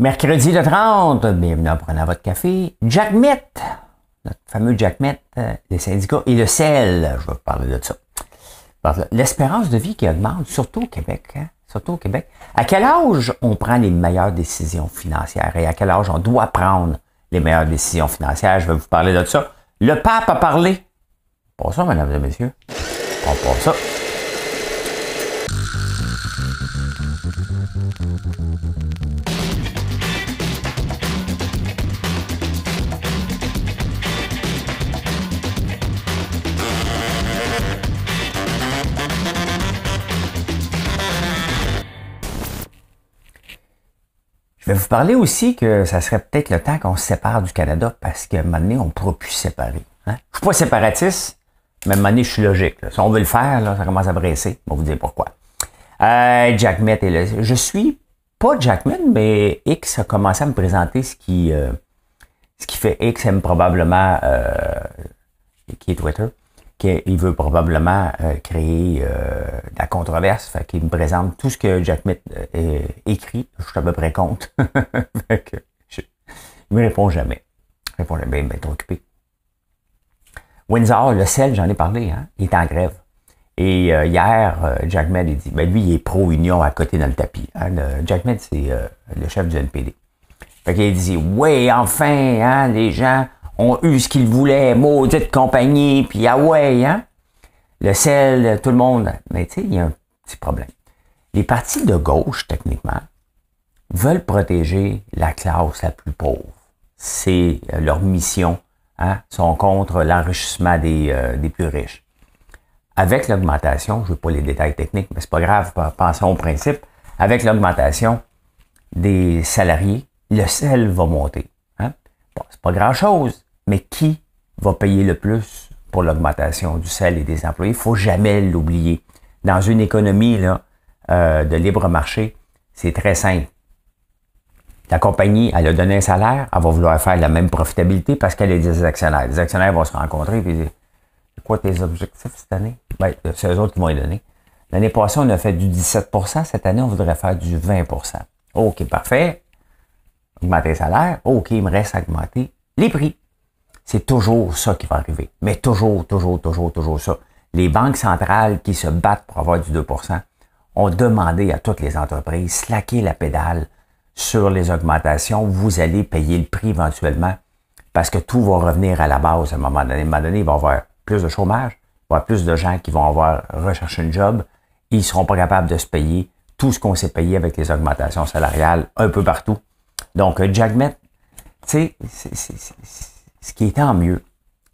Mercredi le 30, bienvenue à prenant votre café. Jack Met, notre fameux Jack Met, les euh, syndicats et le sel, je vais vous parler de ça. L'espérance de vie qui augmente, surtout au Québec. Hein, surtout au Québec. À quel âge on prend les meilleures décisions financières et à quel âge on doit prendre les meilleures décisions financières? Je vais vous parler de ça. Le pape a parlé. Pas ça, mesdames et messieurs. On ça. Mais vous parlez aussi que ça serait peut-être le temps qu'on se sépare du Canada parce qu'à un moment donné, on ne pourra plus séparer. Hein? Je ne suis pas séparatiste, mais à un moment donné, je suis logique. Si on veut le faire, ça commence à bresser. On va vous dire pourquoi. Euh, Jack est là. Je suis pas Jackman, mais X a commencé à me présenter ce qui, euh, ce qui fait X aime probablement euh, qui est Twitter qu'il veut probablement euh, créer euh, de la controverse. Fait qu'il me présente tout ce que Jack Mitt euh, écrit. Je suis à peu près compte. il me répond jamais. Il répond jamais, trop occupé. Windsor, le sel, j'en ai parlé, hein, il est en grève. Et hier, Jack Mitt il dit, ben lui, il est pro-union à côté dans le tapis. Hein, Jack Mitt c'est le chef du NPD. Fait qu'il dit, oui, enfin, hein, les gens, ont eu ce qu'ils voulaient, maudite compagnie, puis ah ouais, hein? Le sel, tout le monde. Mais tu sais, il y a un petit problème. Les partis de gauche, techniquement, veulent protéger la classe la plus pauvre. C'est euh, leur mission. Hein? Ils sont contre l'enrichissement euh, des, plus riches. Avec l'augmentation, je ne veux pas les détails techniques, mais c'est pas grave, pensons au principe. Avec l'augmentation des salariés, le sel va monter. Hein? c'est pas grand-chose, mais qui va payer le plus pour l'augmentation du salaire et des employés? Il faut jamais l'oublier. Dans une économie là, euh, de libre marché, c'est très simple. La compagnie, elle a donné un salaire, elle va vouloir faire la même profitabilité parce qu'elle est des actionnaires. Les actionnaires vont se rencontrer et dire C'est quoi tes objectifs cette année? Ben, c'est eux autres qui vont les donner. L'année passée, on a fait du 17 cette année, on voudrait faire du 20 OK, parfait. Augmenter le salaire. OK, il me reste à augmenter les prix. C'est toujours ça qui va arriver. Mais toujours, toujours, toujours, toujours ça. Les banques centrales qui se battent pour avoir du 2 ont demandé à toutes les entreprises, slacker la pédale sur les augmentations. Vous allez payer le prix éventuellement parce que tout va revenir à la base à un moment donné. À un moment donné, il va y avoir plus de chômage, il va y avoir plus de gens qui vont avoir recherché un job. ils ne seront pas capables de se payer tout ce qu'on s'est payé avec les augmentations salariales un peu partout. Donc, euh, Jack tu sais, ce qui est tant mieux,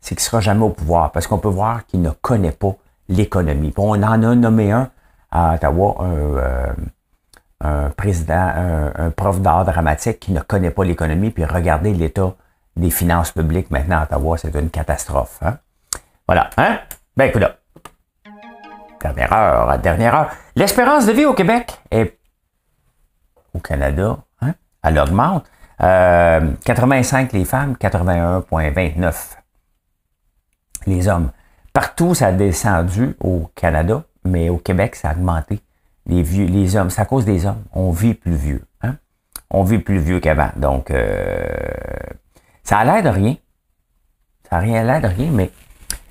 c'est qu'il ne sera jamais au pouvoir parce qu'on peut voir qu'il ne connaît pas l'économie. Bon, on en a nommé un à Ottawa, un, euh, président, un, prof d'art dramatique qui ne connaît pas l'économie, puis regardez l'état des finances publiques maintenant à Ottawa, c'est une catastrophe. Hein? Voilà. Hein? Ben écoute Dernière heure, dernière heure. L'espérance de vie au Québec et au Canada, hein, elle augmente. 85 euh, les femmes, 81,29 les hommes. Partout, ça a descendu au Canada, mais au Québec, ça a augmenté. Les vieux, les hommes, c'est à cause des hommes. On vit plus vieux. Hein? On vit plus vieux qu'avant. Donc, euh, ça a l'air de rien. Ça a rien l'air de rien, mais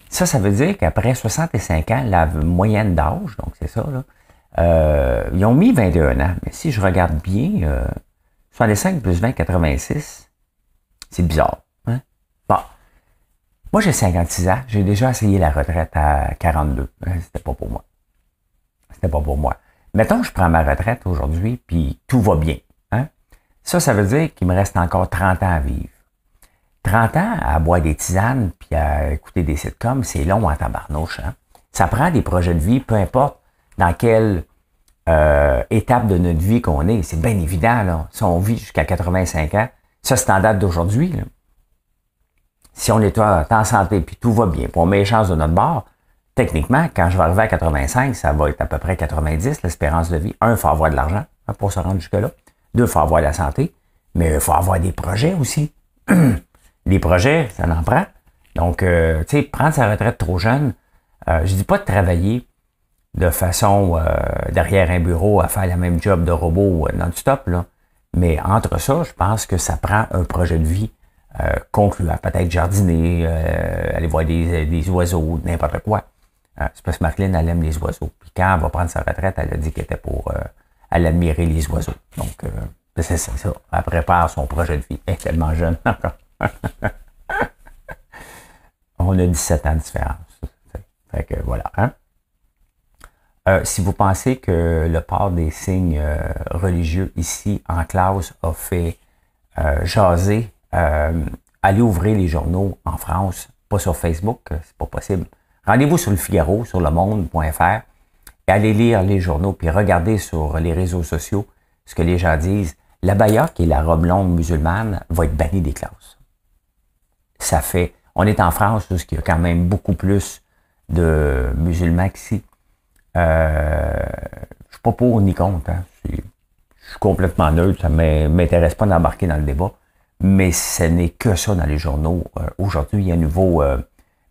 ça, ça veut dire qu'après 65 ans, la moyenne d'âge, donc c'est ça, là, euh, ils ont mis 21 ans. Mais si je regarde bien, 65 plus 20, 86. C'est bizarre. Hein? Bon. Moi, j'ai 56 ans. J'ai déjà essayé la retraite à 42. Hein, c'était pas pour moi. C'était pas pour moi. Mettons je prends ma retraite aujourd'hui, puis tout va bien. Hein? Ça, ça veut dire qu'il me reste encore 30 ans à vivre. 30 ans à boire des tisanes puis à écouter des sitcoms, c'est long en tabarnouche. Hein? Ça prend des projets de vie, peu importe dans quel euh, étape de notre vie qu'on est. C'est bien évident, là. Si on vit jusqu'à 85 ans, ça, c'est en date d'aujourd'hui. Si on est en santé, puis tout va bien, pour mes chances de notre bord, techniquement, quand je vais arriver à 85, ça va être à peu près 90, l'espérance de vie. Un, il faut avoir de l'argent hein, pour se rendre jusque-là. Deux, il faut avoir de la santé. Mais il euh, faut avoir des projets aussi. les projets, ça en prend. Donc, euh, tu sais, prendre sa retraite trop jeune, euh, je dis pas de travailler de façon euh, derrière un bureau à faire la même job de robot euh, non-stop. là, Mais entre ça, je pense que ça prend un projet de vie euh, concluant. Peut-être jardiner, euh, aller voir des, oiseaux, n'importe quoi. c'est parce que Marlène, elle aime les oiseaux. Puis quand elle va prendre sa retraite, elle a dit qu'elle était pour elle admirer les oiseaux. Donc, c'est ça. Elle prépare son projet de vie. Elle est tellement jeune On a 17 ans de différence. Fait que voilà. Hein? Euh, si vous pensez que le port des signes euh, religieux ici en classe a fait euh, jaser, allez ouvrir les journaux en France, pas sur Facebook, c'est pas possible. Rendez-vous sur le Figaro, sur Le Monde.fr et allez lire les journaux puis regardez sur les réseaux sociaux ce que les gens disent. La baya, et la robe longue musulmane, va être bannie des classes. Ça fait, on est en France où il y a quand même beaucoup plus de musulmans qu'ici. Euh, je suis pas pour ni contre. Hein. Je suis complètement neutre. Ça m'intéresse pas d'embarquer dans le débat. Mais ce n'est que ça dans les journaux. Euh, aujourd'hui, il y a un nouveau euh,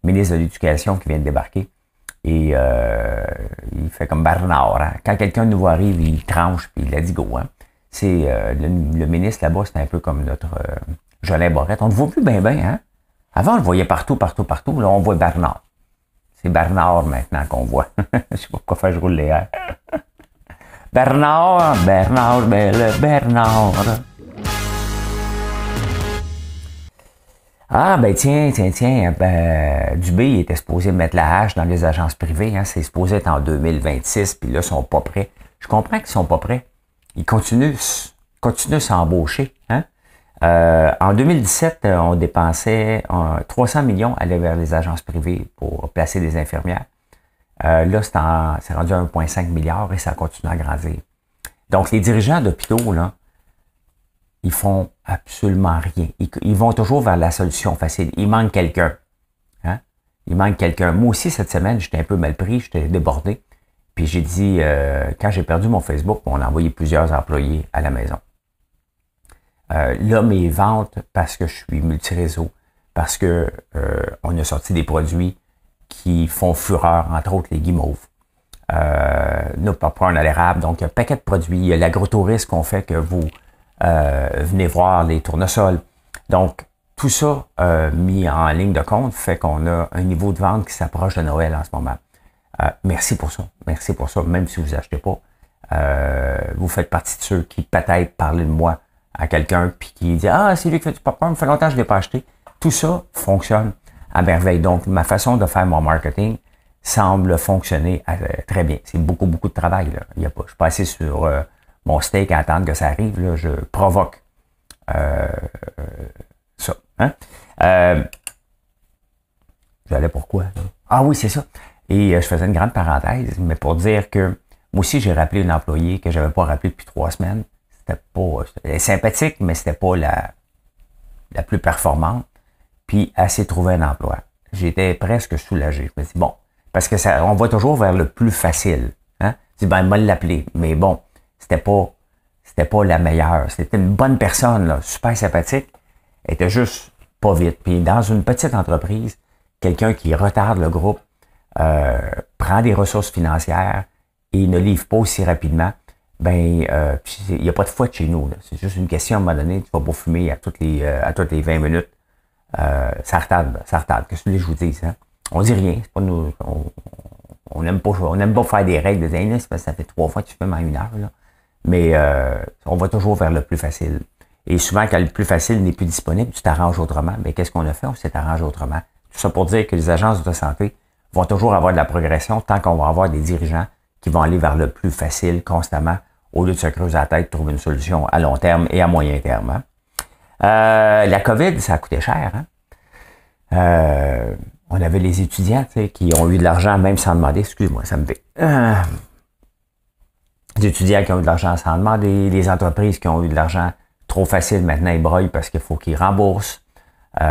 ministre de l'Éducation qui vient de débarquer. Et euh, il fait comme Bernard. Hein. Quand quelqu'un de nouveau arrive, il tranche et il a dit go. Hein. C'est le, ministre là-bas, c'est un peu comme notre Jolin Borette. On ne le voit plus bien, bien. Hein? Avant, on le voyait partout, partout, partout. Là, on voit Bernard. C'est Bernard maintenant qu'on voit. je sais pas pourquoi faire, je roule les airs. Bernard, Bernard, belle Bernard. Ah, ben tiens, tiens, tiens, ben, Dubé était supposé mettre la hache dans les agences privées. Hein. c'est supposé être en 2026, puis là, ils sont pas prêts. Je comprends qu'ils sont pas prêts. Ils continuent, continuent à s'embaucher. Hein? Euh, en 2017, euh, on dépensait 300 euh, millions aller vers les agences privées pour placer des infirmières. Euh, là, c'est rendu à 1,5 milliard et ça continue à grandir. Donc, les dirigeants d'hôpitaux, là, ils font absolument rien. Ils, vont toujours vers la solution facile. Il manque quelqu'un. Hein? Il manque quelqu'un. Moi aussi, cette semaine, j'étais un peu mal pris, j'étais débordé. Puis j'ai dit, quand j'ai perdu mon Facebook, on a envoyé plusieurs employés à la maison. Euh, là, mes ventes, parce que je suis multiréseau, parce que euh, on a sorti des produits qui font fureur, entre autres les guimauves. Euh, pop popcorn à l'érable, donc il y a un paquet de produits. Il y a l'agrotourisme qu'on fait que vous euh, venez voir les tournesols. Donc, tout ça mis en ligne de compte fait qu'on a un niveau de vente qui s'approche de Noël en ce moment. merci pour ça. Merci pour ça. Même si vous achetez pas, vous faites partie de ceux qui peut-être parlent de moi à quelqu'un, puis qui dit Ah, c'est lui qui fait du popcorn, ça fait longtemps que je ne l'ai pas acheté. Tout ça fonctionne à merveille. Donc, ma façon de faire mon marketing semble fonctionner euh, très bien. C'est beaucoup, beaucoup de travail. Là. Il y a pas, je suis pas assez sur euh, mon steak à attendre que ça arrive. Là. Je provoque euh, ça. Hein? Euh, J'allais pourquoi? Ah oui, c'est ça. Et je faisais une grande parenthèse, mais pour dire que moi aussi, j'ai rappelé une employée que je n'avais pas rappelé depuis trois semaines. Elle est sympathique, mais c'était pas la, la plus performante. Puis elle s'est trouvée un emploi. J'étais presque soulagé. Je me dis, bon, parce que ça, on va toujours vers le plus facile. Hein? Je dis, ben, mal l'appeler. Mais bon, c'était pas. C'était pas la meilleure. C'était une bonne personne, super sympathique. Elle était juste pas vite. Puis dans une petite entreprise, quelqu'un qui retarde le groupe, euh, prend des ressources financières et ne livre pas aussi rapidement, ben, euh, il n'y a pas de faute chez nous. C'est juste une question, à un moment donné, tu vas pas fumer à toutes les, euh, à toutes les 20 minutes. Euh, ça retarde, ça retarde. Qu'est-ce que je vous dis, hein? On dit rien. C'est pas nous, on n'aime pas, on aime pas faire des règles de parce que ça fait trois fois que tu fumes en une heure, là. Mais, euh, on va toujours vers le plus facile. Et souvent, quand le plus facile n'est plus disponible, tu t'arranges autrement. Mais qu'est-ce qu'on a fait? On s'est arrangé autrement. Tout ça pour dire que les agences de santé vont toujours avoir de la progression tant qu'on va avoir des dirigeants qui vont aller vers le plus facile constamment au lieu de se creuser la tête, trouver une solution à long terme et à moyen terme. Hein. Euh, la COVID, ça a coûté cher. Hein. Euh, on avait les étudiants qui ont eu de l'argent même sans demander. Excuse-moi, ça me fait. Euh, les étudiants qui ont eu de l'argent sans demander, les entreprises qui ont eu de l'argent trop facile maintenant, ils broient parce qu'il faut qu'ils remboursent. il y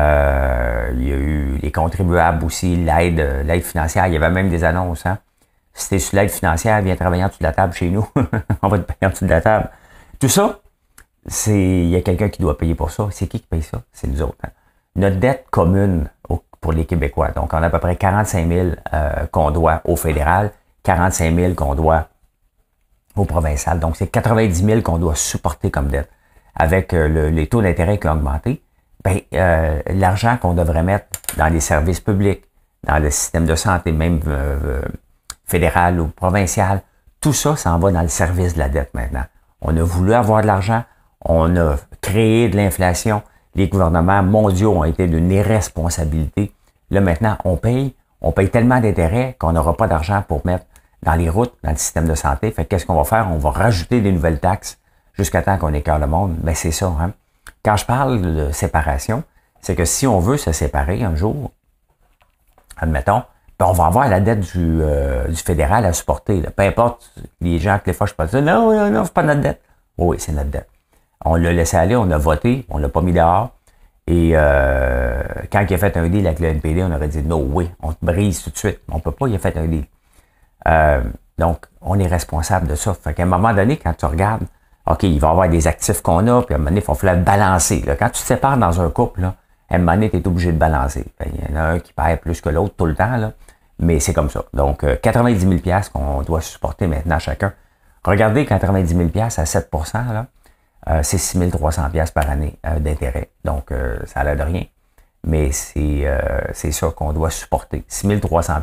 a eu les contribuables aussi, l'aide, l'aide financière. Il y avait même des annonces. Hein. Si t'es sur l'aide financière, viens travailler en dessous de la table chez nous. On va te payer en dessous de la table. Tout ça, c'est il y a quelqu'un qui doit payer pour ça. C'est qui qui paye ça? C'est nous autres. Hein. Notre dette commune pour les Québécois, donc on a à peu près 45 000 euh, qu'on doit au fédéral, 45 000 qu'on doit au provincial. Donc c'est 90 000 qu'on doit supporter comme dette. Avec euh, les taux d'intérêt qui ont augmenté, ben, euh, l'argent qu'on devrait mettre dans les services publics, dans le système de santé, même fédérale ou provincial, tout ça en va dans le service de la dette maintenant. On a voulu avoir de l'argent, on a créé de l'inflation, les gouvernements mondiaux ont été d'une irresponsabilité. Là maintenant, on paye, on paye tellement d'intérêts qu'on n'aura pas d'argent pour mettre dans les routes, dans le système de santé. Fait qu'est-ce qu'on va faire? On va rajouter des nouvelles taxes jusqu'à temps qu'on écœure le monde. Mais c'est ça. Hein. Quand je parle de séparation, c'est que si on veut se séparer un jour, admettons, ben, on va avoir la dette du, euh, fédéral à supporter. Peu importe les gens que les fois je pense, non, non, non, c'est pas notre dette. oui, c'est notre dette. On l'a laissé aller, on a voté, on l'a pas mis dehors. Et euh, quand il a fait un deal avec le NPD, on aurait dit non, oui, on te brise tout de suite. On peut pas, il a fait un deal. Euh, donc, on est responsable de ça. Fait qu'à un moment donné, quand tu regardes, OK, il va y avoir des actifs qu'on a, puis à un moment donné, il faut falloir balancer. Quand tu te sépares dans un couple, là, à un moment donné, tu obligé de balancer. Il y en a un qui paie plus que l'autre tout le temps. Là. Mais c'est comme ça. Donc, 90 euh, 000 qu'on doit supporter maintenant chacun. Regardez, 90 000 à 7 là, euh, c'est 6 300 par année euh, d'intérêt. Donc, ça n'a de rien. Mais c'est ça qu'on doit supporter. 6 300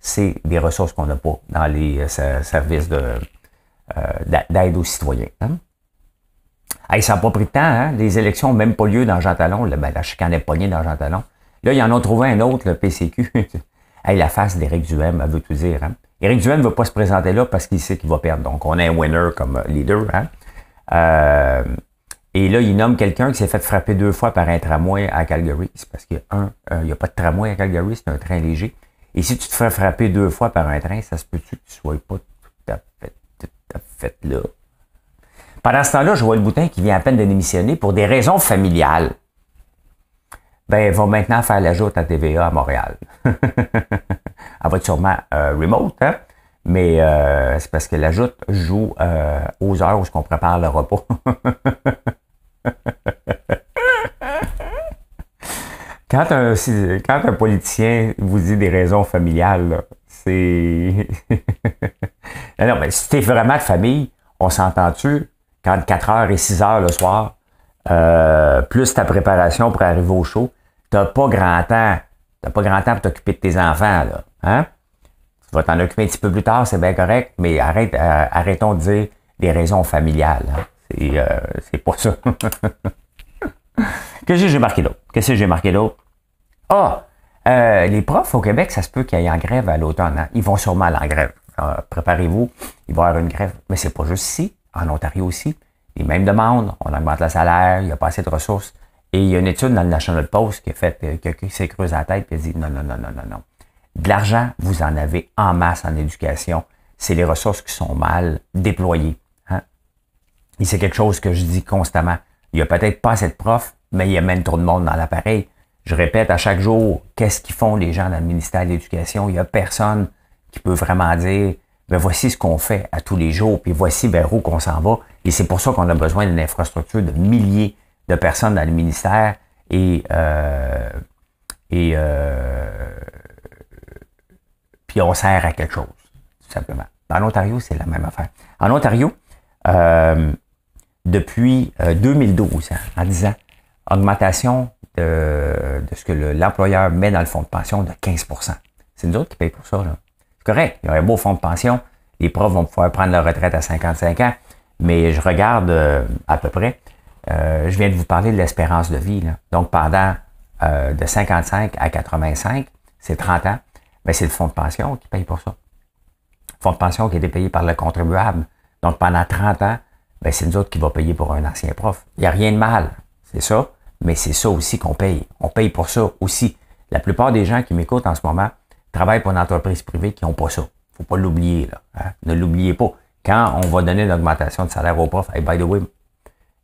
c'est des ressources qu'on n'a pas dans les services de d'aide aux citoyens. Hein. Hey, ça n'a pas pris de temps. Hein. Les élections n'ont même pas lieu dans Jean Talon. ben, la chicane est pognée dans Jean Talon. Là, ils en ont trouvé un autre, le PCQ. Hey, la face d'Éric Duhem, elle veut tout dire. Hein? Éric Duhem ne va pas se présenter là parce qu'il sait qu'il va perdre. Donc, on est un winner comme leader. Hein. Euh, et là, il nomme quelqu'un qui s'est fait frapper deux fois par un tramway à Calgary. C'est parce qu'il un, euh, il n'y a pas de tramway à Calgary, c'est un train léger. Et si tu te fais frapper deux fois par un train, ça se peut-tu que tu sois pas tout à fait, tout à fait là? Pendant ce temps-là, je vois le boutin qui vient à peine de démissionner pour des raisons familiales ben, elle va maintenant faire l'ajout à TVA à Montréal. elle va être sûrement euh, remote, hein? mais euh, c'est parce que l'ajout joue euh, aux heures où on prépare le repas. quand, un, quand un politicien vous dit des raisons familiales, c'est... non, mais vraiment de famille, on s'entend-tu? Quand 4 heures et 6 heures le soir, plus ta préparation pour arriver au show, t'as pas grand temps. T'as pas grand temps pour t'occuper de tes enfants, là. Hein? Tu vas t'en occuper un petit peu plus tard, c'est bien correct, mais arrête, euh, arrêtons de dire des raisons familiales. Hein. Euh, c'est, pas ça. Qu'est-ce que j'ai marqué d'autre? Qu'est-ce que j'ai marqué d'autre? Ah! Euh, les profs au Québec, ça se peut qu'ils aillent en grève à l'automne. Hein. Ils vont sûrement aller en grève. préparez-vous, il va y avoir une grève. Mais c'est pas juste ici, en Ontario aussi. Les mêmes demandes, on augmente le salaire, il n'y a pas assez de ressources. Et il y a une étude dans le National Post qui a fait, euh, qui, s'est creusé la tête et a dit non, non, non, non, non, non. De l'argent, vous en avez en masse en éducation. C'est les ressources qui sont mal déployées. Hein. Et c'est quelque chose que je dis constamment. Il n'y a peut-être pas assez de profs, mais il y a même trop de monde dans l'appareil. Je répète à chaque jour, qu'est-ce qu'ils font les gens dans le ministère de l'Éducation? Il n'y a personne qui peut vraiment dire, ben voici ce qu'on fait à tous les jours, puis voici vers où qu'on s'en va. Et c'est pour ça qu'on a besoin d'une infrastructure de milliers de personnes dans le ministère et euh, et euh, puis on sert à quelque chose, tout simplement. En Ontario, c'est la même affaire. En Ontario, euh, depuis 2012, hein, en 10 ans, augmentation de, ce que l'employeur met dans le fonds de pension de 15 C'est nous autres qui payons pour ça. C'est correct. Il y a un beau fonds de pension. Les profs vont pouvoir prendre leur retraite à 55 ans. Mais je regarde à peu près euh, je viens de vous parler de l'espérance de vie. Donc, pendant euh, de 55 à 85, c'est 30 ans, mais ben, c'est le fonds de pension qui paye pour ça. fonds de pension qui été payé par le contribuable. Donc, pendant 30 ans, ben, c'est nous autres qui va payer pour un ancien prof. Il n'y a rien de mal, c'est ça, mais c'est ça aussi qu'on paye. On paye pour ça aussi. La plupart des gens qui m'écoutent en ce moment travaillent pour une entreprise privée qui n'ont pas ça. faut pas l'oublier. Là, hein. Ne l'oubliez pas. Quand on va donner une augmentation de salaire aux profs, by the way,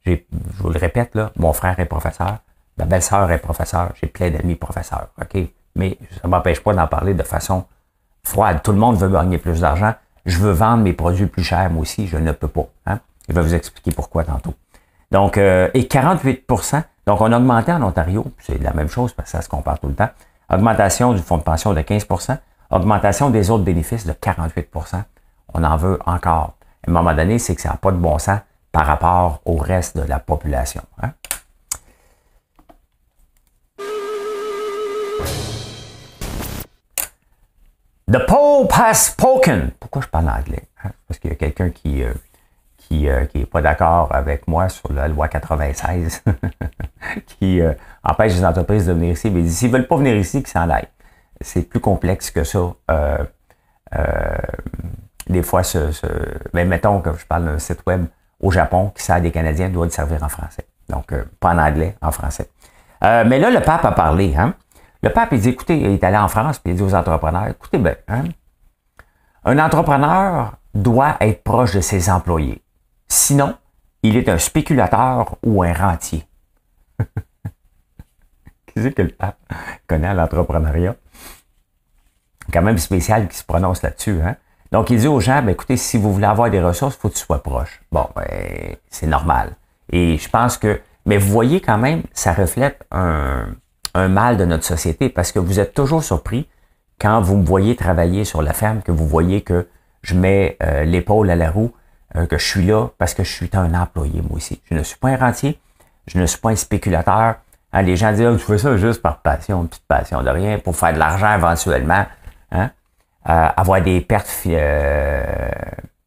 je vous le répète, là, mon frère est professeur, ma belle-sœur est professeur, j'ai plein d'amis professeurs, OK? Mais ça ne m'empêche pas d'en parler de façon froide. Tout le monde veut gagner plus d'argent. Je veux vendre mes produits plus chers, moi aussi, je ne peux pas. Hein? Je vais vous expliquer pourquoi tantôt. Donc, euh, et 48 donc on a augmenté en Ontario, c'est la même chose parce que ça se compare tout le temps, augmentation du fonds de pension de 15 augmentation des autres bénéfices de 48 On en veut encore. À un moment donné, c'est que ça n'a pas de bon sens par rapport au reste de la population. Hein? The Pope has spoken. Pourquoi je parle anglais? Hein? Parce qu'il y a quelqu'un qui n'est euh, qui, euh, pas d'accord avec moi sur la loi 96 qui euh, empêche les entreprises de venir ici. Mais s'ils ne veulent pas venir ici, qu'ils s'en aillent. C'est plus complexe que ça. des fois, ben, mettons que je parle d'un site web au Japon qui sert des Canadiens doit le servir en français. Donc, euh, pas en anglais, en français. Euh, mais là, le pape a parlé. Hein. Le pape, il dit, écoutez, il est allé en France, puis il dit aux entrepreneurs, écoutez hein, un entrepreneur doit être proche de ses employés. Sinon, il est un spéculateur ou un rentier. Qu'est-ce que le pape connaît à l'entrepreneuriat? Quand même spécial qu'il se prononce là-dessus. Hein? Donc, il dit aux gens, ben, écoutez, si vous voulez avoir des ressources, il faut que tu sois proche. Bon, ben, c'est normal. Et je pense que, mais vous voyez quand même, ça reflète un, un mal de notre société parce que vous êtes toujours surpris quand vous me voyez travailler sur la ferme, que vous voyez que je mets euh, l'épaule à la roue, euh, que je suis là parce que je suis un employé, moi aussi. Je ne suis pas un rentier, je ne suis pas un spéculateur. Hein, les gens disent, oh, tu fais ça juste par passion, petite passion de rien, pour faire de l'argent éventuellement. Hein? Euh, avoir des pertes euh,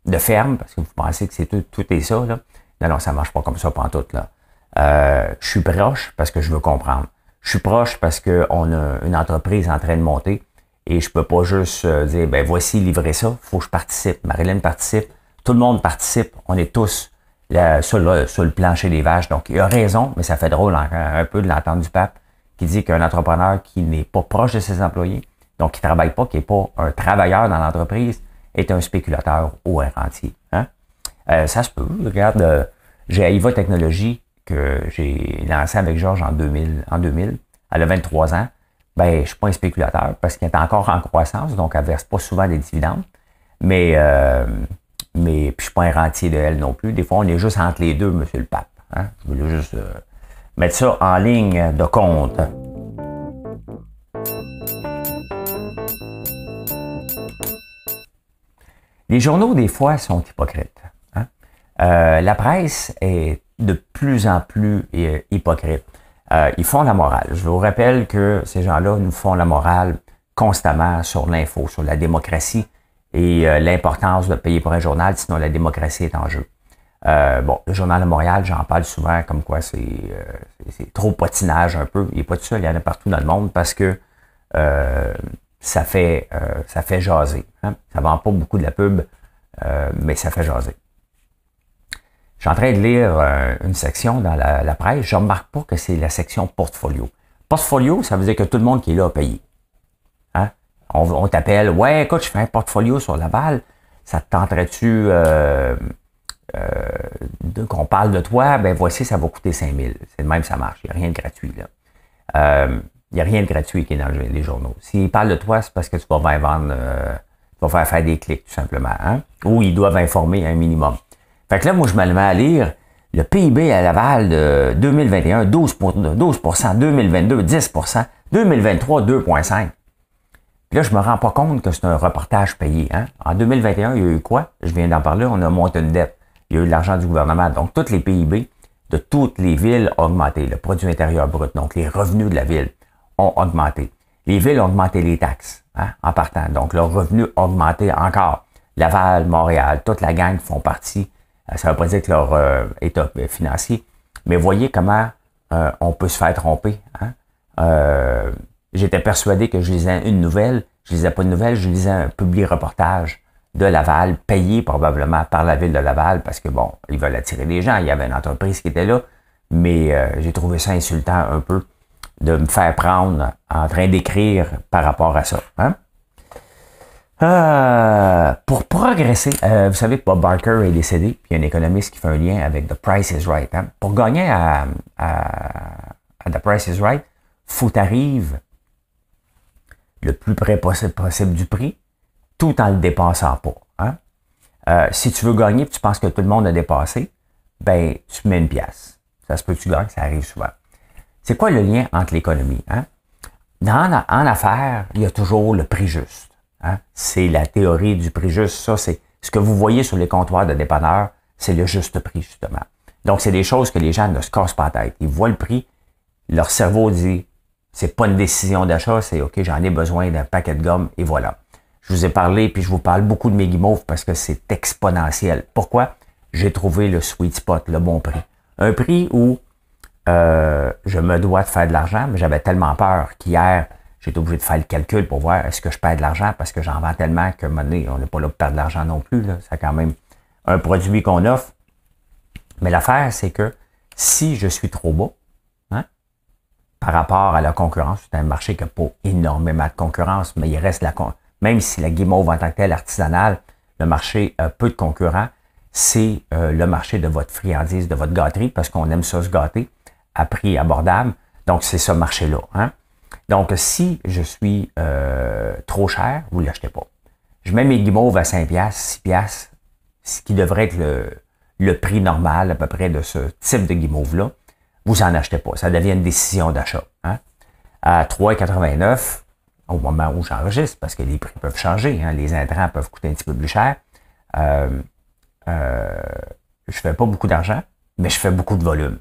de ferme, parce que vous pensez que c'est tout, tout est ça, là. Non, non, ça marche pas comme ça pendant tout, là. Euh, je suis proche parce que je veux comprendre. Je suis proche parce qu'on a une entreprise en train de monter et je peux pas juste dire, ben voici, livrer ça, faut que je participe. Marilyn participe, tout le monde participe, on est tous sur, le, plancher des vaches. Donc, il a raison, mais ça fait drôle un peu de l'entendre du pape qui dit qu'un entrepreneur qui n'est pas proche de ses employés, donc qui ne travaille pas, qui n'est pas un travailleur dans l'entreprise, est un spéculateur ou un rentier. Hein? Euh, ça se peut. Regarde, euh, j'ai Aiva Technologie que j'ai lancé avec Georges en 2000, en 2000. Elle a 23 ans. Ben, je suis pas un spéculateur parce qu'elle est encore en croissance, donc elle verse pas souvent des dividendes. Mais, euh, mais je suis pas un rentier de elle non plus. Des fois, on est juste entre les deux, Monsieur le Pape. Hein? Je voulais juste euh, mettre ça en ligne de compte. Les journaux, des fois, sont hypocrites. Hein. Euh, la presse est de plus en plus euh, hypocrite. Euh, ils font la morale. Je vous rappelle que ces gens-là nous font la morale constamment sur l'info, sur la démocratie et l'importance de payer pour un journal, sinon la démocratie est en jeu. bon, le Journal de Montréal, j'en parle souvent comme quoi c'est c'est trop potinage un peu. Il n'est pas tout seul, il y en a partout dans le monde parce que ça fait, euh, ça fait jaser. Hein. Ça vend pas beaucoup de la pub, euh, mais ça fait jaser. Je en train de lire euh, une section dans la, presse. Je remarque pas que c'est la section portfolio. Portfolio, ça veut dire que tout le monde qui est là a payé. Hein. On, t'appelle, ouais, écoute, je fais un portfolio sur Laval. Ça te tenterait-tu euh, qu'on parle de toi? Ben voici, ça va coûter 5000. C'est de même, ça marche. Il n'y a rien de gratuit. Là. Il n'y a rien de gratuit qui est dans les journaux. S'ils parlent de toi, c'est parce que tu vas vendre, euh, tu vas faire faire des clics, tout simplement. Hein? Ou ils doivent informer un minimum. Fait que là, moi, je m'en à lire le PIB à Laval de 2021, 12, 2022, 10 2023, 2,5 Puis là, je me rends pas compte que c'est un reportage payé. Hein. En 2021, il y a eu quoi? Je viens d'en parler, on a monté une dette. Il y a eu de l'argent du gouvernement. Donc, tous les PIB de toutes les villes ont augmenté. Le produit intérieur brut, donc les revenus de la ville ont augmenté. Les villes ont augmenté les taxes hein, en partant, donc leurs revenus ont augmenté encore. Laval, Montréal, toute la gang font partie. Euh, ça ne veut pas dire que leur euh, état euh, financier, mais voyez comment on peut se faire tromper. Hein. J'étais persuadé que je lisais une nouvelle, je lisais pas une nouvelle, je lisais un public reportage de Laval, payé probablement par la ville de Laval, parce que bon, ils veulent attirer des gens, il y avait une entreprise qui était là, mais j'ai trouvé ça insultant un peu de me faire prendre en train d'écrire par rapport à ça. Hein? Euh, pour progresser, euh, vous savez, que Bob Barker est décédé, puis il y a un économiste qui fait un lien avec The Price is Right. Hein? Pour gagner à, à, à, The Price is Right, faut arriver le plus près possible, possible, du prix, tout en le dépassant pas. Hein? Euh, si tu veux gagner, tu penses que tout le monde a dépassé, ben tu mets une pièce. Ça se peut que tu gagnes, ça arrive souvent. C'est quoi le lien entre l'économie? Hein? Dans, en affaires, il y a toujours le prix juste. Hein? C'est la théorie du prix juste. Ça, c'est ce que vous voyez sur les comptoirs de dépanneurs, c'est le juste prix, justement. Donc, c'est des choses que les gens ne se cassent pas la tête. Ils voient le prix, leur cerveau dit, c'est pas une décision d'achat, c'est OK, j'en ai besoin d'un paquet de gomme et voilà. Je vous ai parlé, puis je vous parle beaucoup de mes parce que c'est exponentiel. Pourquoi? J'ai trouvé le sweet spot, le bon prix. Un prix où euh, je me dois de faire de l'argent, mais j'avais tellement peur qu'hier, j'étais obligé de faire le calcul pour voir est-ce que je perds de l'argent parce que j'en vends tellement que, donné, on n'est pas là pour perdre de l'argent non plus. C'est quand même un produit qu'on offre. Mais l'affaire, c'est que si je suis trop bas, hein, par rapport à la concurrence, c'est un marché qui n'a pas énormément de concurrence, mais il reste la même si la guimauve en tant que telle artisanale, le marché a peu de concurrents, c'est euh, le marché de votre friandise, de votre gâterie, parce qu'on aime ça se gâter à prix abordable. Donc, c'est ce marché-là. Hein. Donc, si je suis euh, trop cher, vous ne l'achetez pas. Je mets mes guimauves à 5 piastres, 6 ce qui devrait être le, prix normal à peu près de ce type de guimauve-là. Vous n'en achetez pas. Ça devient une décision d'achat. Hein? À 3,89 au moment où j'enregistre, parce que les prix peuvent changer. Hein, les intrants peuvent coûter un petit peu plus cher. Euh, euh, je fais pas beaucoup d'argent, mais je fais beaucoup de volume.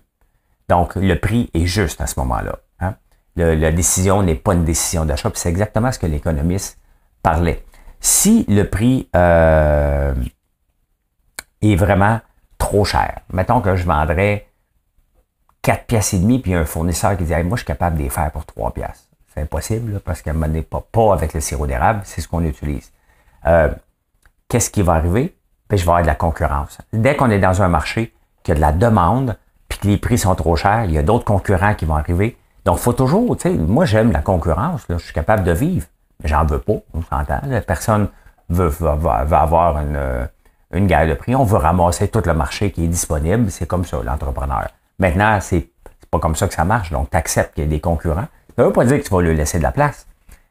Donc, le prix est juste à ce moment-là. Hein. la décision n'est pas une décision d'achat. C'est exactement ce que l'économiste parlait. Si le prix euh, est vraiment trop cher, mettons que je vendrais 4 pièces et demie, puis un fournisseur qui dit Moi, je suis capable de les faire pour 3 pièces. C'est impossible, parce qu'elle ne pas, avec le sirop d'érable, c'est ce qu'on utilise. Euh, qu'est-ce qui va arriver? Ben, je vais avoir de la concurrence. Dès qu'on est dans un marché, qui a de la demande, puis les prix sont trop chers, il y a d'autres concurrents qui vont arriver. Donc, faut toujours, tu sais, moi j'aime la concurrence, je suis capable de vivre, mais j'en veux pas, on s'entend. Personne veut, veut, avoir une, euh, une guerre de prix. On veut ramasser tout le marché qui est disponible. C'est comme ça, l'entrepreneur. Maintenant, c'est pas comme ça que ça marche, donc tu acceptes qu'il y ait des concurrents. Ça veut pas dire que tu vas lui laisser de la place.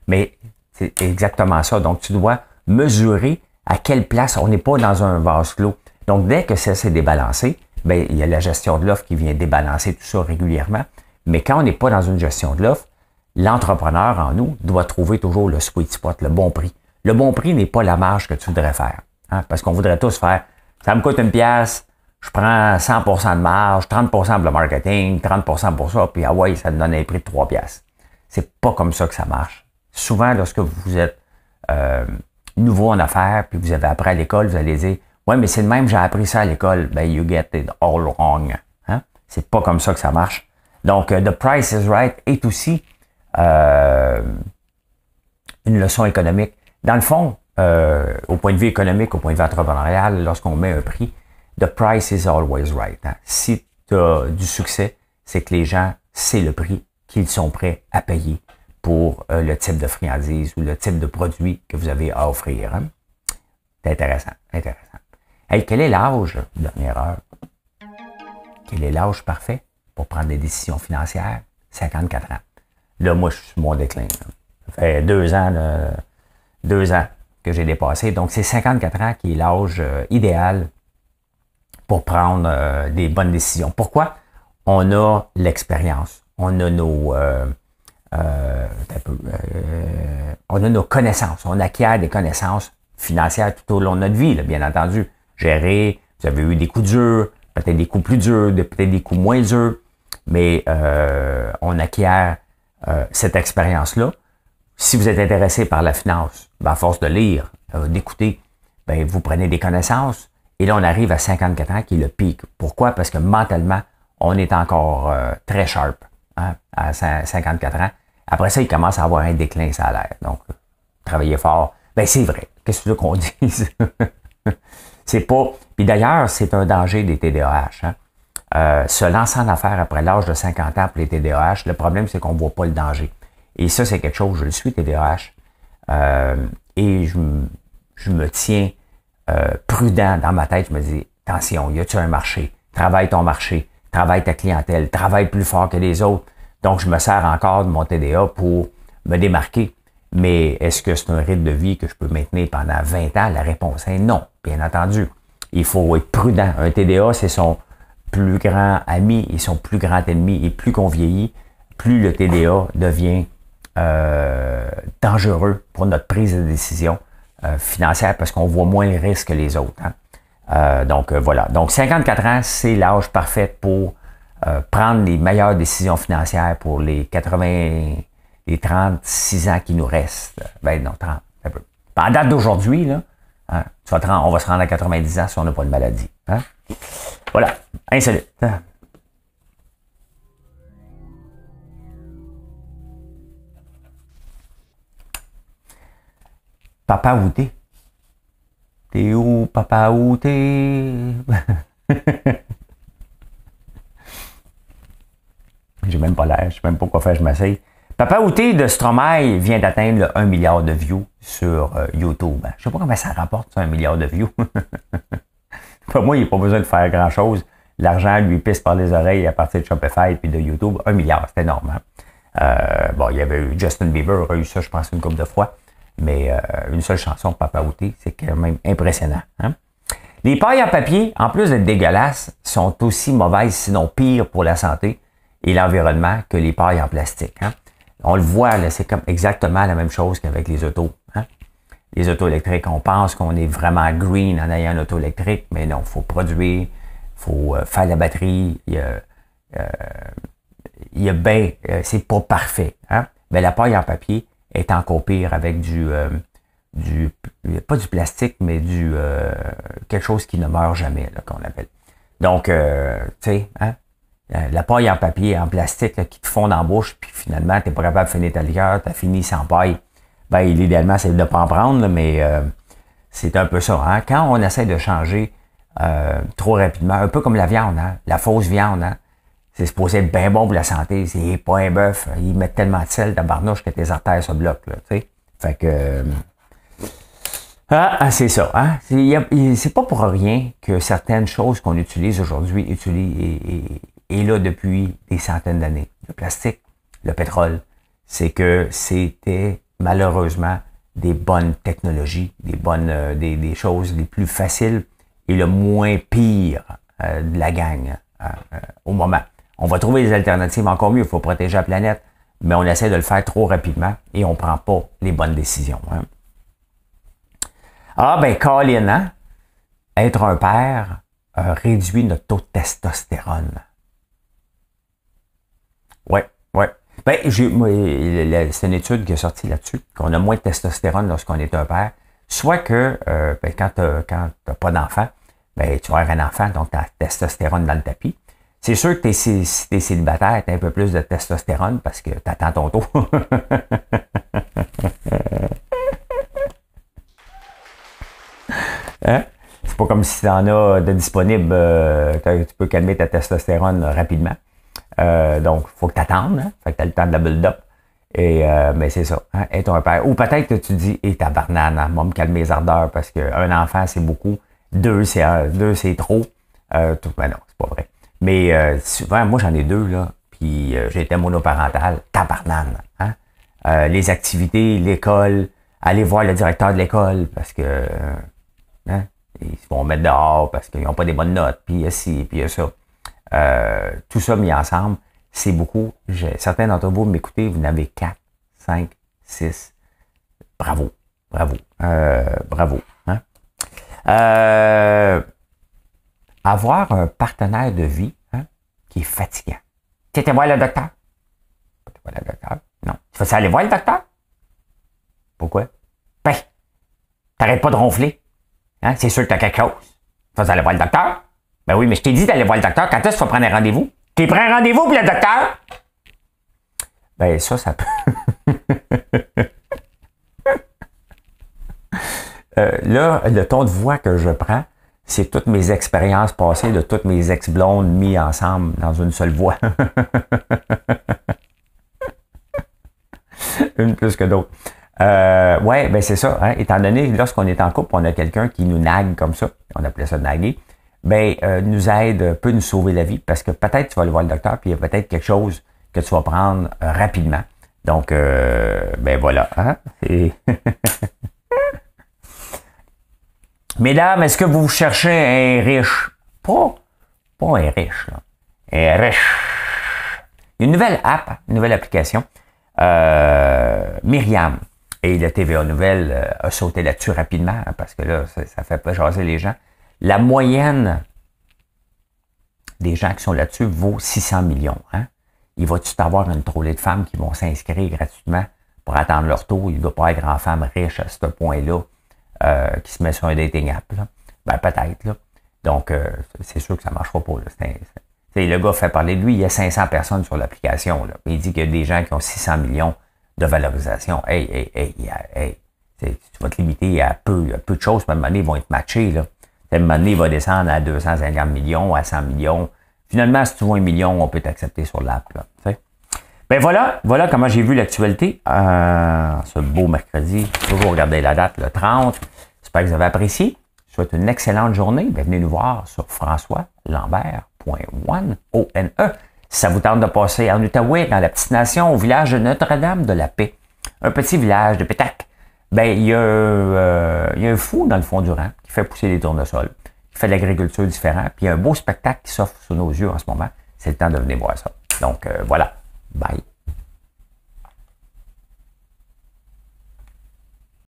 Mais c'est exactement ça. Donc, tu dois mesurer à quelle place on n'est pas dans un vase clos. Donc, dès que ça s'est débalancé, ben, il y a la gestion de l'offre qui vient débalancer tout ça régulièrement. Mais quand on n'est pas dans une gestion de l'offre, l'entrepreneur en nous doit trouver toujours le sweet spot, le bon prix. Le bon prix n'est pas la marge que tu voudrais faire. Hein, parce qu'on voudrait tous faire, ça me coûte une pièce, je prends 100% de marge, 30% pour le marketing, 30% pour ça, puis ah ouais, ça me donne un prix de 3 pièces. C'est pas comme ça que ça marche. Souvent, lorsque vous êtes euh, nouveau en affaires, puis vous avez appris à l'école, vous allez dire, Ouais, mais c'est le même, j'ai appris ça à l'école. Ben, you get it all wrong. Hein? C'est pas comme ça que ça marche. Donc, euh, The Price is Right est aussi euh, une leçon économique. Dans le fond, euh, au point de vue économique, au point de vue entrepreneurial, lorsqu'on met un prix, The price is always right. Hein? Si tu as du succès, c'est que les gens, c'est le prix qu'ils sont prêts à payer pour le type de friandise ou le type de produit que vous avez à offrir. Hein? C'est intéressant, intéressant quel est l'âge? Dernière heure. Quel est l'âge parfait pour prendre des décisions financières? 54 ans. Là, moi, je suis mon déclin. Ça fait deux ans, deux ans que j'ai dépassé. Donc, c'est 54 ans qui est l'âge euh, idéal pour prendre euh, des bonnes décisions. Pourquoi? On a l'expérience. On a nos. Euh, on a nos connaissances, on acquiert des connaissances financières tout au long de notre vie, bien entendu gérer. Vous avez eu des coups durs, peut-être des coups plus durs, peut-être des coups moins durs, mais euh, on acquiert euh, cette expérience-là. Si vous êtes intéressé par la finance, ben, à force de lire, euh, d'écouter, ben, vous prenez des connaissances. Et là, on arrive à 54 ans qui est le pic. Pourquoi? Parce que mentalement, on est encore très sharp hein, à 54 ans. Après ça, il commence à avoir un déclin, salaire. Donc, travailler fort. Ben, c'est vrai. Qu'est-ce que tu veux qu'on dise? C'est pas. Puis d'ailleurs, c'est un danger des TDAH. Hein. Euh, se lancer en affaires après l'âge de 50 ans pour les TDAH, le problème, c'est qu'on voit pas le danger. Et ça, c'est quelque chose, je le suis, TDAH. Euh, et je, me tiens euh, prudent dans ma tête. Je me dis, attention, y a-tu un marché? Travaille ton marché, travaille ta clientèle, travaille plus fort que les autres. Donc, je me sers encore de mon TDA pour me démarquer. Mais est-ce que c'est un rythme de vie que je peux maintenir pendant 20 ans? La réponse est non. Bien entendu, il faut être prudent. Un TDA, c'est son plus grand ami et son plus grand ennemi. Et plus qu'on vieillit, plus le TDA devient euh, dangereux pour notre prise de décision euh, financière parce qu'on voit moins le risques que les autres. Hein. Euh, donc voilà. Donc 54 ans, c'est l'âge parfait pour prendre les meilleures décisions financières pour les 80, les 36 ans qui nous restent. Ben non, 30, un En date d'aujourd'hui, là, Hein? Tu vas on va se rendre à 90 ans si on n'a pas de maladie. Hein? Voilà, insolite. Hein? Papa où t'es? T'es où, papa où t'es? J'ai même pas l'air, je sais même pas quoi faire, je m'asseye Papa Outé de Stromae vient d'atteindre le 1 milliard de views sur euh, YouTube. Je sais pas comment ça rapporte ça, 1 milliard de views. Pour moi, il n'a pas besoin de faire grand-chose. L'argent lui pisse par les oreilles à partir de Shopify et puis de YouTube. 1 milliard, c'est énorme. Hein. Euh, bon, il y avait Justin Bieber, aurait eu ça, je pense, une couple de fois. Mais euh, une seule chanson Papa Outé, c'est quand même impressionnant. Hein. Les pailles en papier, en plus d'être dégueulasses, sont aussi mauvaises, sinon pires pour la santé et l'environnement que les pailles en plastique. Hein? On le voit, là, c'est comme exactement la même chose qu'avec les autos. Hein. Les autos électriques, on pense qu'on est vraiment green en ayant un auto électrique, mais non, il faut produire, faut euh, faire la batterie. Il y a, euh, ben, c'est pas parfait. Hein. Mais la paille en papier est encore pire avec du, euh, du pas du plastique, mais du quelque chose qui ne meurt jamais, qu'on appelle. Donc, tu sais, hein? Euh, la paille en papier, en plastique, qui te fond dans la bouche, puis finalement, tu n'es pas capable de finir ta liqueur, tu as fini sans paille. Ben, idéalement, c'est de ne pas en prendre, mais euh, c'est un peu ça. Hein. Quand on essaie de changer euh, trop rapidement, un peu comme la viande, hein? la fausse viande, hein? c'est supposé être bien bon pour la santé. C'est pas un bœuf. Ils mettent tellement de sel dans la barnouche que tes artères se bloquent. Là, fait que... ah, c'est ça. Hein? C'est pas pour rien que certaines choses qu'on utilise aujourd'hui utilisent, et et là depuis des centaines d'années. Le plastique, le pétrole, c'est que c'était malheureusement des bonnes technologies, des bonnes, euh, des, choses les plus faciles et le moins pire euh, de la gang hein, euh, au moment. On va trouver des alternatives encore mieux. Il faut protéger la planète, mais on essaie de le faire trop rapidement et on prend pas les bonnes décisions. Hein. Ah ben, Colin, hein, être un père réduit notre taux de testostérone. Ouais, ouais. Ben, j'ai, c'est une étude qui est sortie là-dessus, qu'on a moins de testostérone lorsqu'on est un père. Soit que euh, ben, quand tu n'as pas d'enfant, ben, tu vas avoir un enfant, donc tu as testostérone dans le tapis. C'est sûr que t'es si tu es célibataire, tu as un peu plus de testostérone parce que tu attends ton tour. hein? C'est pas comme si tu en as de disponible, euh, tu peux calmer ta testostérone euh, rapidement. Donc, euh, donc, faut que tu attendes. Hein. Fait que tu as le temps de la build-up. Et euh, mais c'est ça, hein, être un père. Ou peut-être que tu dis, et eh, ta tabarnane, va moi, me calmer les ardeurs parce qu'un enfant, c'est beaucoup. Deux, c'est deux, c'est trop. Euh, ben non, c'est pas vrai. Mais euh, souvent, moi, j'en ai deux, là. Puis j'étais monoparental, tabarnane. Hein? les activités, l'école, aller voir le directeur de l'école parce que hein, ils se vont mettre dehors parce qu'ils n'ont pas des bonnes notes, puis il puis ça. Euh, tout ça mis ensemble, c'est beaucoup. Certains d'entre vous m'écoutez, vous n'avez 4, 5, 6. Bravo, bravo, euh, bravo. Hein? Euh, avoir un partenaire de vie hein, qui est fatigant. Tu étais voir le docteur? Tu voir le docteur? Non. Tu vas aller voir le docteur? Pourquoi? Ben, t'arrêtes pas de ronfler. Hein? C'est sûr que t'as quelque chose. Tu vas aller voir le docteur? Ben oui, mais je t'ai dit d'aller voir le docteur. Quand est-ce qu'il faut prendre un rendez-vous? T'es prêt un rendez-vous pour le docteur? Ben ça, ça peut. Euh, là, le ton de voix que je prends, c'est toutes mes expériences passées de toutes mes ex-blondes mises ensemble dans une seule voix. une plus que d'autres. Euh, ouais, ben c'est ça. Hein. étant donné, lorsqu'on est en couple, on a quelqu'un qui nous nague comme ça. On appelait ça naguer ben, euh, nous aide, euh, peut nous sauver la vie parce que peut-être tu vas aller voir le docteur, puis il y a peut-être quelque chose que tu vas prendre euh, rapidement. Donc, ben voilà. Hein? Mesdames, est-ce que vous cherchez un riche? Pas, un riche, là. Un riche. Une nouvelle app, une nouvelle application. Myriam. Et la TVA Nouvelle a sauté là-dessus rapidement hein, parce que là, ça, ça fait pas jaser les gens. La moyenne des gens qui sont là-dessus vaut 600 millions. Hein. Il va-tu avoir une trollée de femmes qui vont s'inscrire gratuitement pour attendre leur tour? Il ne doit pas être grand femme riche à ce point-là euh, qui se met sur un dating app. Là. Ben, peut-être. Donc, euh, c'est sûr que ça ne marchera pas. le gars fait parler de lui. Il y a 500 personnes sur l'application. Il dit qu'il y a des gens qui ont 600 millions de valorisation. Hey, hey, hey, hey. Tu vas te limiter à peu, à peu de choses. Mais de ils vont être matchés. Là. Fait, un donné, il va descendre à 250 millions, à 100 millions. Finalement, si tu vois un million, on peut t'accepter sur l'app. Ben voilà, voilà comment j'ai vu l'actualité euh, ce beau mercredi. vous regarder la date, le 30. J'espère que vous avez apprécié. Je souhaite une excellente journée. Ben, venez nous voir sur françoislambert.one. o e. Si ça vous tente de passer en Outaouais, dans la petite nation, au village de Notre-Dame de la Paix. Un petit village de pétac ben euh, il y, a un fou dans le fond du rang qui fait pousser des tournesols, qui fait de l'agriculture différente, puis il y a un beau spectacle qui s'offre sous nos yeux en ce moment. C'est le temps de venir voir ça. Donc euh, voilà. Bye.